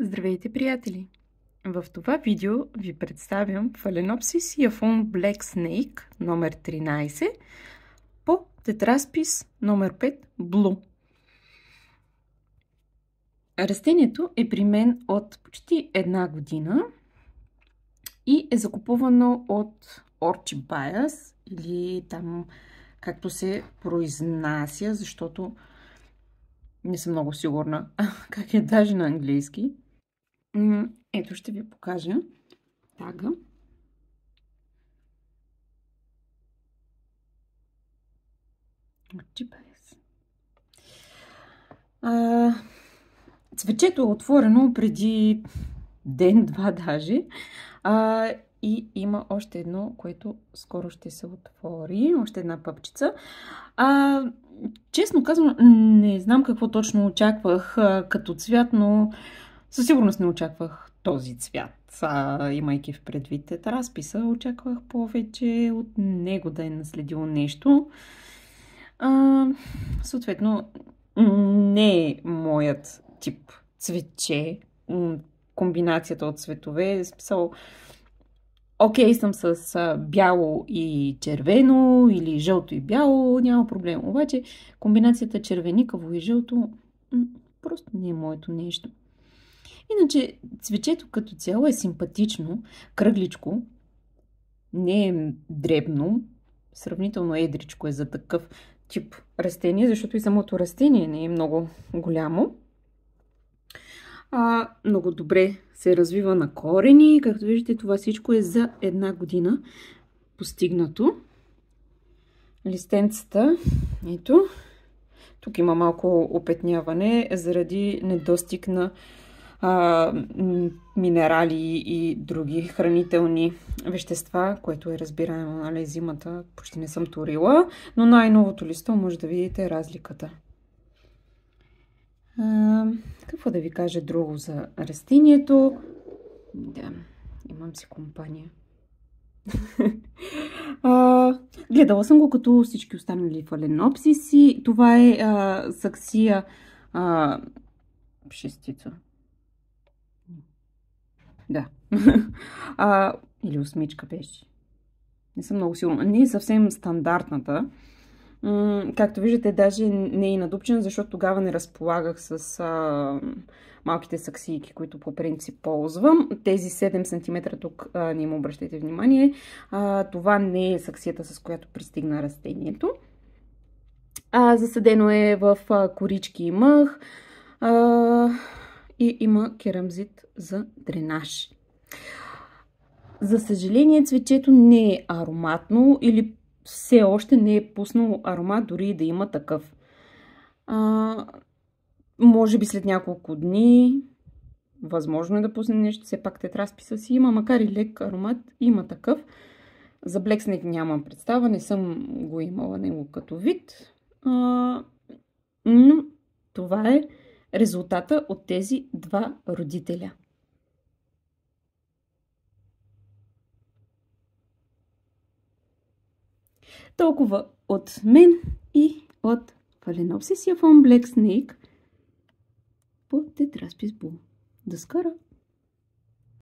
Здравейте, приятели! В това видео ви представям Phalaenopsis Yafon Black Snake номер 13 по тетраспис номер 5 Blue. Растението е при мен от почти една година и е закупувано от Orchi Bias или там както се произнася, защото не съм много сигурна как е даже на английски. Ето ще ви покажа тага. GPS. А, цвечето е отворено преди ден-два даже. А, и има още едно, което скоро ще се отвори. Още една пъпчица. А, честно казвам, не знам какво точно очаквах а, като цвят, но със сигурност не очаквах този цвят. А, имайки в предвид разписа, очаквах повече от него да е наследило нещо. А, съответно, не е моят тип цветче. Комбинацията от цветове е списал Окей okay, съм с бяло и червено или жълто и бяло, няма проблем. Обаче комбинацията червеникаво и жълто просто не е моето нещо. Иначе цвечето като цяло е симпатично, кръгличко, не е дребно, сравнително едричко е за такъв тип растение, защото и самото растение не е много голямо. А, много добре се развива на корени. Както виждате, това всичко е за една година постигнато. Листенцата, ето, тук има малко опетняване заради недостиг на а, минерали и други хранителни вещества, което е разбираемо, нали, зимата почти не съм турила, но най-новото листо може да видите е разликата. А, какво да ви кажа друго за растението? Да, имам си компания. а, гледала съм го като всички останали фаленопсиси. Това е а, саксия а, шестица. Да. а, или усмичка беше. Не съм много сигурна. Не е съвсем стандартната. М- както виждате, даже не е и надупчена, защото тогава не разполагах с а, малките саксийки, които по принцип ползвам. Тези 7 см тук а, не им обръщайте внимание. А, това не е саксията, с която пристигна растението. А, засадено е в а, корички мъх. А, и има керамзит за дренаж. За съжаление, цветчето не е ароматно или все още не е пуснало аромат, дори и да има такъв. А, може би след няколко дни, възможно е да пусне нещо, все пак тетрасписа си има, макар и лек аромат, има такъв. За блекснет нямам представа, не съм го имала него като вид. А, но това е резултата от тези два родителя. Толкова от мен и от Phalaenopsis fon Блекснейк по тетраспис бул. До скоро!